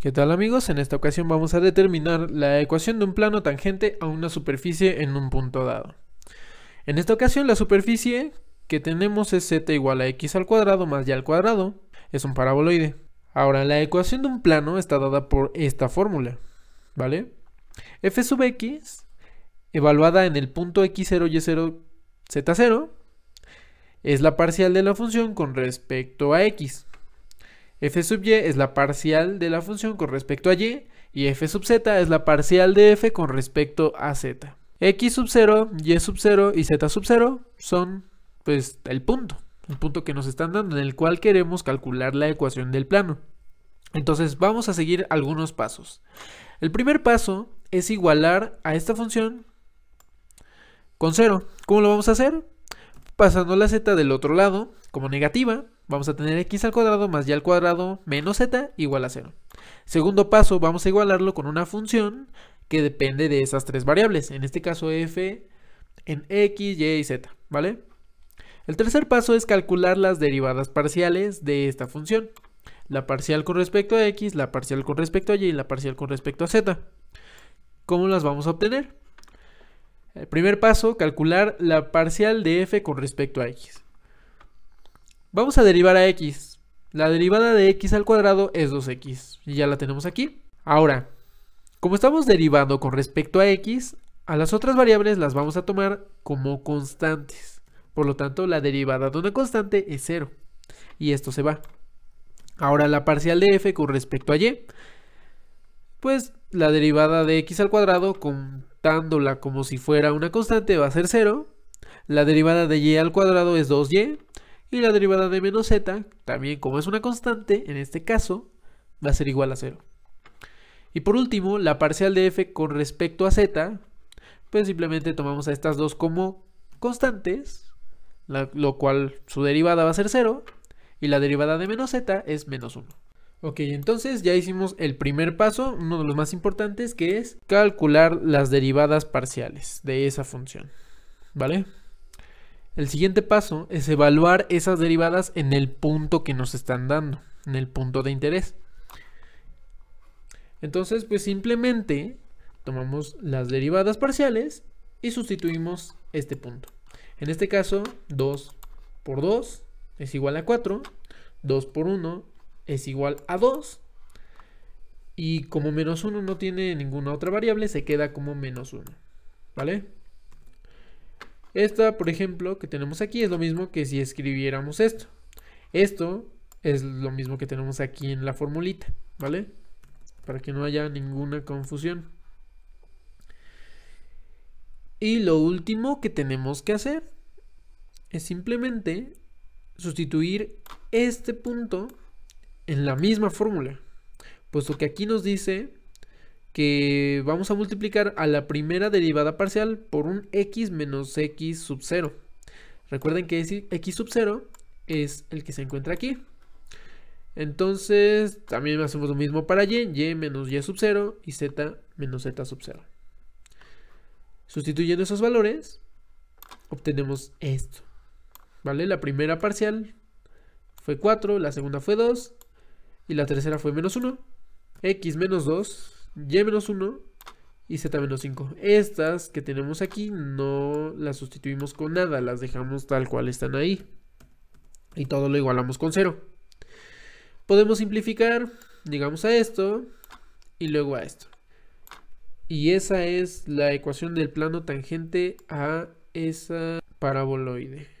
¿Qué tal amigos? En esta ocasión vamos a determinar la ecuación de un plano tangente a una superficie en un punto dado. En esta ocasión la superficie que tenemos es z igual a x al cuadrado más y al cuadrado, es un paraboloide. Ahora, la ecuación de un plano está dada por esta fórmula, ¿vale? f sub x, evaluada en el punto x0, y0, z0, es la parcial de la función con respecto a x f sub y es la parcial de la función con respecto a y y f sub z es la parcial de f con respecto a z. x sub 0, y sub 0 y z sub 0 son pues el punto, el punto que nos están dando en el cual queremos calcular la ecuación del plano. Entonces vamos a seguir algunos pasos. El primer paso es igualar a esta función con 0. ¿Cómo lo vamos a hacer? Pasando la z del otro lado como negativa, vamos a tener x al cuadrado más y al cuadrado menos z igual a 0. Segundo paso, vamos a igualarlo con una función que depende de esas tres variables, en este caso f en x, y y z, ¿vale? El tercer paso es calcular las derivadas parciales de esta función. La parcial con respecto a x, la parcial con respecto a y y la parcial con respecto a z. ¿Cómo las vamos a obtener? El primer paso, calcular la parcial de f con respecto a x. Vamos a derivar a x. La derivada de x al cuadrado es 2x. Y ya la tenemos aquí. Ahora, como estamos derivando con respecto a x, a las otras variables las vamos a tomar como constantes. Por lo tanto, la derivada de una constante es 0. Y esto se va. Ahora, la parcial de f con respecto a y. Pues la derivada de x al cuadrado, contándola como si fuera una constante, va a ser 0. La derivada de y al cuadrado es 2y. Y la derivada de menos z, también como es una constante, en este caso, va a ser igual a 0. Y por último, la parcial de f con respecto a z, pues simplemente tomamos a estas dos como constantes, lo cual su derivada va a ser 0 y la derivada de menos z es menos 1. Ok, entonces ya hicimos el primer paso, uno de los más importantes, que es calcular las derivadas parciales de esa función. ¿Vale? El siguiente paso es evaluar esas derivadas en el punto que nos están dando, en el punto de interés. Entonces, pues simplemente tomamos las derivadas parciales y sustituimos este punto. En este caso, 2 por 2 es igual a 4, 2 por 1 es igual a 2. Y como menos 1 no tiene ninguna otra variable, se queda como menos 1. ¿Vale? Esta, por ejemplo, que tenemos aquí es lo mismo que si escribiéramos esto. Esto es lo mismo que tenemos aquí en la formulita, ¿vale? Para que no haya ninguna confusión. Y lo último que tenemos que hacer es simplemente sustituir este punto en la misma fórmula. Puesto que aquí nos dice que vamos a multiplicar a la primera derivada parcial por un x menos x sub 0. Recuerden que x sub 0 es el que se encuentra aquí. Entonces también hacemos lo mismo para y, y menos y sub 0 y z menos z sub 0. Sustituyendo esos valores, obtenemos esto. ¿Vale? La primera parcial fue 4, la segunda fue 2 y la tercera fue menos 1. X menos 2. Y menos 1. Y Z menos 5. Estas que tenemos aquí no las sustituimos con nada. Las dejamos tal cual están ahí. Y todo lo igualamos con 0. Podemos simplificar. Llegamos a esto. Y luego a esto. Y esa es la ecuación del plano tangente a esa paraboloide.